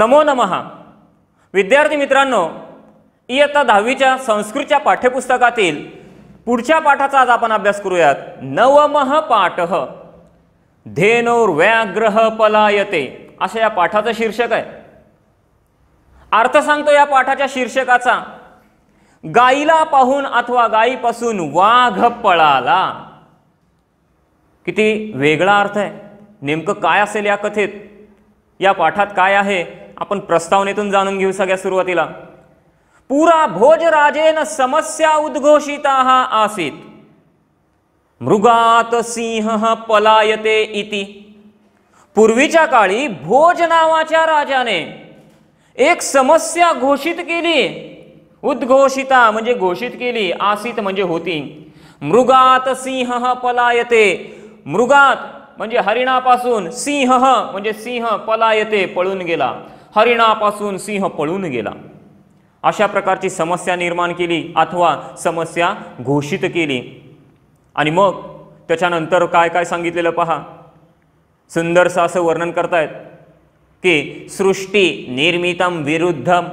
नमो नमहा विद्यार्थी मित्रांनो इयत्ता दहावीच्या संस्कृतच्या पाठ्यपुस्तकातील पुढच्या पाठाचा आज आपण अभ्यास करूयात नवमह पाठ व्याग्रह पलायते असं या पाठाचं शीर्षक आहे अर्थ सांगतो या पाठाच्या शीर्षकाचा गाईला पाहून अथवा गाईपासून वाघ पळाला किती वेगळा अर्थ आहे नेमकं काय असेल या कथेत या पाठात काय आहे आपण प्रस्तावनेतून जाणून घेऊ सगळ्या सुरुवातीला पुरा भोजराजेन समस्या उद्घोषिता आसीत मृगात सिंह पलायते इति पूर्वीच्या काळी भोज नावाच्या राजाने एक समस्या घोषित केली उद्घोषिता म्हणजे घोषित केली आसीत म्हणजे होती मृगात सिंह पलायते मृगात म्हणजे हरिणापासून सिंह म्हणजे सिंह पलायते पळून गेला हरिणापासून सिंह पळून गेला अशा प्रकारची समस्या निर्माण केली अथवा समस्या घोषित केली आणि मग त्याच्यानंतर काय काय सांगितलेलं पहा सुंदरसं असं वर्णन करतायत की सृष्टी निर्मितम विरुद्धम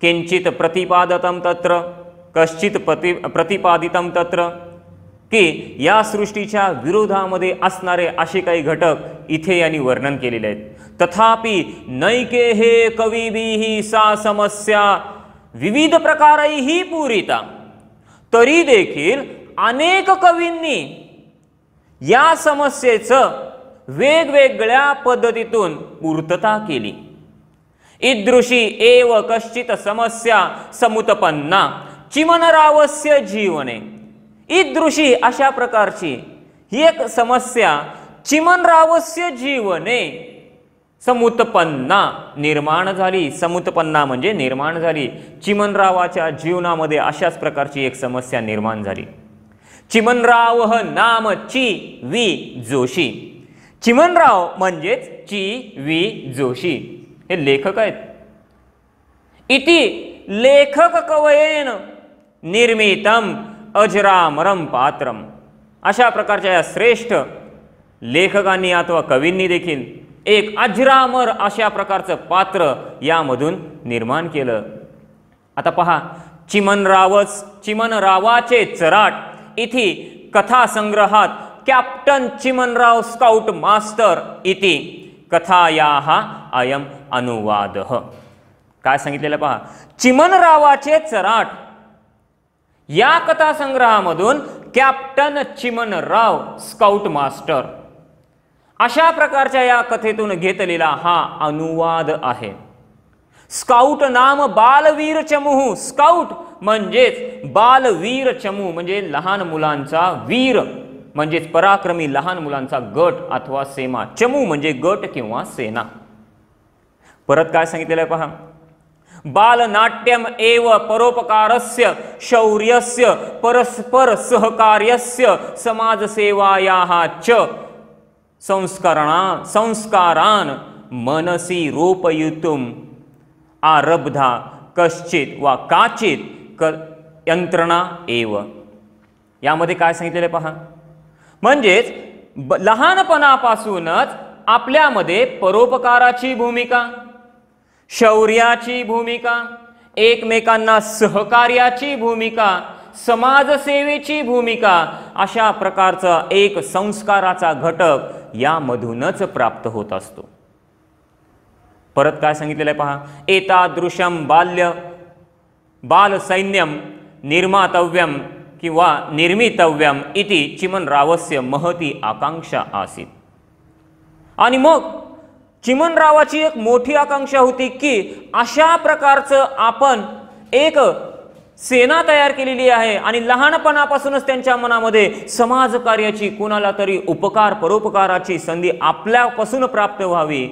किंचित प्रतिपादतम तत्र कश्चित प्रति प्रतिपादितम तत्र कि या सृष्टीच्या विरोधामध्ये असणारे असे काही घटक इथे यांनी वर्णन केलेले आहेत तथापि नैके हे कवी सा समस्या विविध प्रकारही पूरिता तरी देखील अनेक कवींनी या समस्येचं वेगवेगळ्या पद्धतीतून पूर्तता केली ईदृशी एव कश्चित समस्या समुतपन्ना चिमनरावस्य जीवने ईदृशी अशा प्रकारची ही एक समस्या चिमनरावस्य जीवने समुत्पन्ना निर्माण झाली समुत्पन्ना म्हणजे निर्माण झाली चिमनरावाच्या जीवनामध्ये अशाच प्रकारची एक समस्या निर्माण झाली चिमनराव नाम ची वी जोशी चिमनराव म्हणजेच ची वी जोशी हे लेखक आहेत इति लेखक कवयेन निर्मितम अजरामरम पात्रम अशा प्रकारच्या या श्रेष्ठ लेखकांनी अथवा कवींनी देखील एक अजरामर अशा प्रकारचं पात्र यामधून निर्माण केलं आता पहा चिमनरावच चिमनरावाचे चराट इथे कथासंग्रहात कॅप्टन चिमनराव स्काउट मास्टर इति कथाया अयम अनुवाद काय सांगितलेलं पहा चिमनरावाचे चराट या कथासंग्रहामधून कॅप्टन चिमनराव स्काउट मास्टर अशा प्रकारच्या या कथेतून घेतलेला हा अनुवाद आहे स्काउट नाम बालवीर चमूह स्काउट म्हणजेच बालवीर चमू म्हणजे लहान मुलांचा वीर म्हणजेच पराक्रमी लहान मुलांचा गट अथवा सेमा चमू म्हणजे गट किंवा सेना परत काय सांगितलेलं आहे पहा बालनाट्यम एव परोपकारस्य शौर्यस्य परस्पर सहकार्यस्य समाजसेवायाः च संस्करणा संस्कारान मनसि रोपयितुम् आरब्धा कश्चित वा काचित क यंत्रणा एव यामध्ये काय सांगितलेलं पहा म्हणजेच ब लहानपणापासूनच आपल्यामध्ये परोपकाराची भूमिका शौर्याची भूमिका एकमेकांना सहकार्याची भूमिका समाजसेवेची भूमिका अशा प्रकारचा एक संस्काराचा घटक यामधूनच प्राप्त होत असतो परत काय सांगितलेलं आहे पहा एतादृशम बाल्य बालसैन्यम निर्मातव्यम किंवा निर्मितव्यम इति चिमन रावस्य महती आकांक्षा आसीत आणि मग चिमनरावाची एक मोठी आकांक्षा होती की अशा प्रकारचं आपण एक सेना तयार केलेली आहे आणि लहानपणापासूनच त्यांच्या मनामध्ये समाजकार्याची कुणाला तरी उपकार परोपकाराची संधी आपल्यापासून प्राप्त व्हावी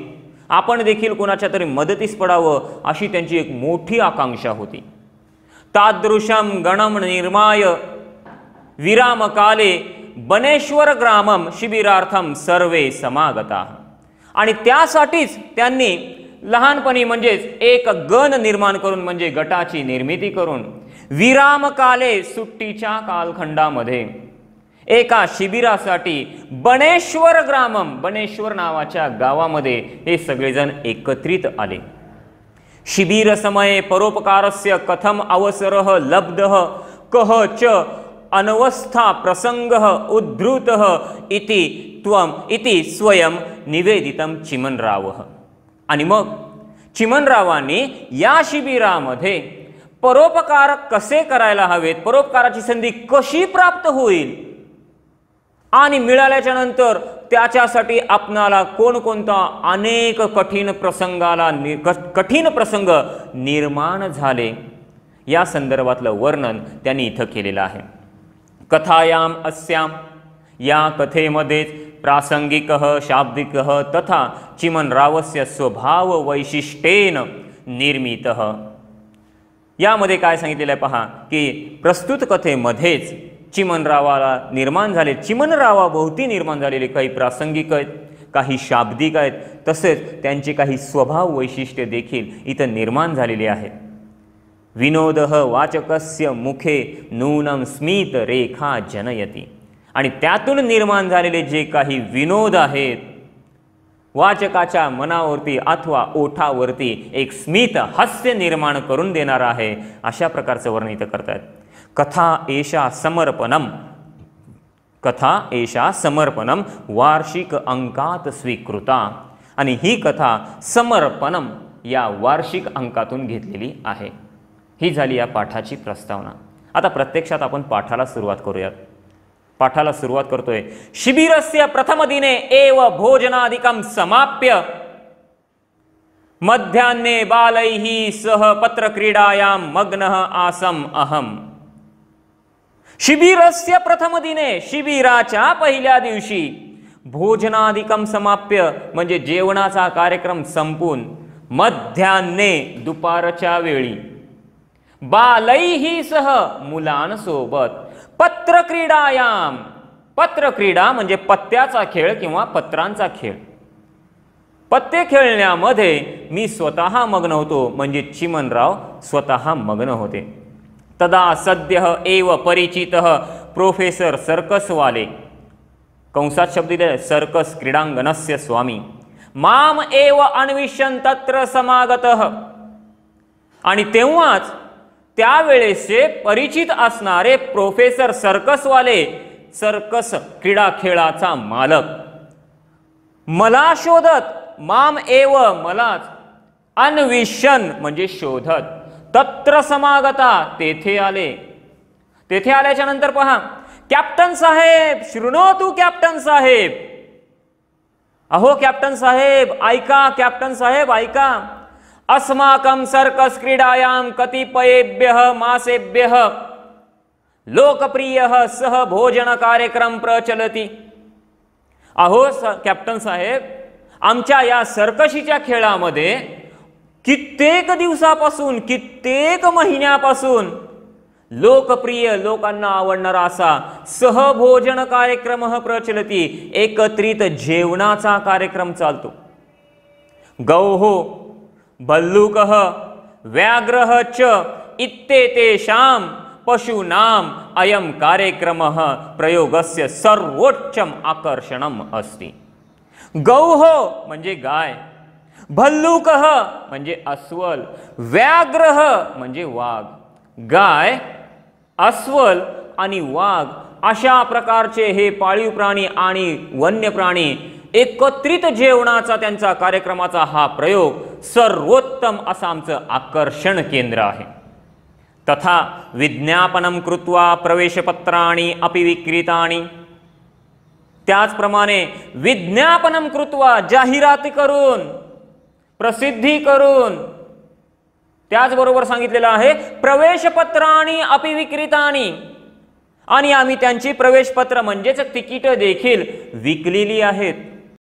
आपण देखील कोणाच्या तरी मदतीस पडावं अशी त्यांची एक मोठी आकांक्षा होती तादृशम गणम निर्माय विरामकाले बनेश्वर ग्रामम शिबिरार्थम सर्वे समागता आणि त्यासाठीच त्यांनी लहानपणी म्हणजेच एक गण निर्माण करून म्हणजे गटाची निर्मिती करून विरामकाले सुट्टीच्या कालखंडामध्ये एका शिबिरासाठी बणेश्वर ग्रामम बनेश्वर नावाच्या गावामध्ये हे सगळेजण एकत्रित आले शिबिर समये परोपकारस्य कथम अवसर लब्ध कह च अनवस्था प्रसंग उद्धृत इति त्वम इति स्वयं निवेदितं चिमनराव आणि मग चिमनरावाने या शिबिरामध्ये परोपकार कसे करायला हवेत परोपकाराची संधी कशी प्राप्त होईल आणि मिळाल्याच्या नंतर त्याच्यासाठी आपणाला कोणकोणता अनेक कठीण प्रसंगाला नि कठीण प्रसंग निर्माण झाले या संदर्भातलं वर्णन त्यांनी इथं केलेलं आहे कथायाम अस्याम या कथेमध्येच प्रासंगिक शाब्दिक तथा चिमनरावस्य स्वभाव वैशिष्ट्येन निर्मित यामध्ये काय सांगितलेलं आहे पहा की प्रस्तुत कथेमध्येच चिमनरावाला निर्माण झाले चिमनरावाभोवती निर्माण झालेले काही प्रासंगिक आहेत काही शाब्दिक आहेत तसेच त्यांचे काही स्वभाव वैशिष्ट्य देखील इथं निर्माण झालेले आहेत विनोदः वाचकस्य मुखे नूनं स्मित रेखा जनयती आणि त्यातून निर्माण झालेले जे काही विनोद आहेत वाचकाच्या मनावरती अथवा ओठावरती एक स्मित हास्य निर्माण करून देणार आहे अशा प्रकारचं वर्णन इथं करतात कथा एषा समर्पणम कथा एषा समर्पणम वार्षिक अंकात स्वीकृता आणि ही कथा समर्पणम या वार्षिक अंकातून घेतलेली आहे ही झाली या पाठाची प्रस्तावना आता प्रत्यक्षात आपण पाठाला सुरुवात करूयात पाठाला सुरुवात करतोय शिबिरस्य प्रथम दिने एव भोजनादिकं समाप्य मध्यान्हे बालैः सह पत्रक्रीडायां मग्नः आसम अहम शिबिरस्य प्रथम दिने शिबिराच्या पहिल्या दिवशी भोजनादिकं समाप्य म्हणजे जेवणाचा कार्यक्रम संपून मध्यान्ने दुपारच्या वेळी बालैही सह मुलांसोबत पत्रक्रीडायाम पत्रक्रीडा म्हणजे पत्त्याचा खेळ किंवा पत्रांचा खेळ पत्ते खेळण्यामध्ये मी स्वतः मग्न होतो म्हणजे चिमनराव स्वतः मग्न होते तदा सद्य एव परिचित प्रोफेसर सर्कसवाले कंसात शब्द दिले सर्कस क्रीडांगणस्य स्वामी माम एव अन्विष्यन तत्र समागत आणि तेव्हाच त्यावेळेसचे परिचित असणारे प्रोफेसर सर्कसवाले सर्कस क्रीडा खेळाचा मालक मला शोधत माम एव मलाच अन्विषण म्हणजे शोधत तत्र समागता तेथे आले तेथे आल्याच्या नंतर पहा कॅप्टन साहेब शृणो तू कॅप्टन साहेब अहो कॅप्टन साहेब ऐका कॅप्टन साहेब ऐका अस्माकं सर्कस क्रीडायां कतिपयेभ्यः मासेभ्यः लोकप्रियः सह भोजनकार्यक्रम प्रचलती अहो स कॅप्टन साहेब आमच्या या सर्कशीच्या खेळामध्ये कित्येक दिवसापासून कित्येक महिन्यापासून लोकप्रिय लोकांना आवडणारा असा सहभोजन कार्यक्रम प्रचलती एकत्रित जेवणाचा कार्यक्रम चालतो गौ हो भल्लूकः व्याघ्रः च इत्येतेषां पशूनाम् कार्यक्रम कार्यक्रमः प्रयोगस्य सर्वोच्चम् आकर्षणम् अस्ति गौः म्हणजे गाय भल्लूकः म्हणजे अस्वल व्याघ्रः म्हणजे वाघ गाय अस्वल आणि वाघ अशा प्रकारचे हे पाळीव प्राणी आणि वन्य प्राणी एकत्रित जेवणाचा त्यांचा कार्यक्रमाचा हा प्रयोग सर्वोत्तम असं आमचं आकर्षण केंद्र आहे तथा विज्ञापनं कृत्वा प्रवेशपत्राणी अपि त्याचप्रमाणे विज्ञापनं कृत्वा जाहिराती करून प्रसिद्धी करून त्याचबरोबर सांगितलेलं आहे प्रवेशपत्राणी अपि आणि आम्ही त्यांची प्रवेशपत्र म्हणजेच तिकीटं देखील विकलेली आहेत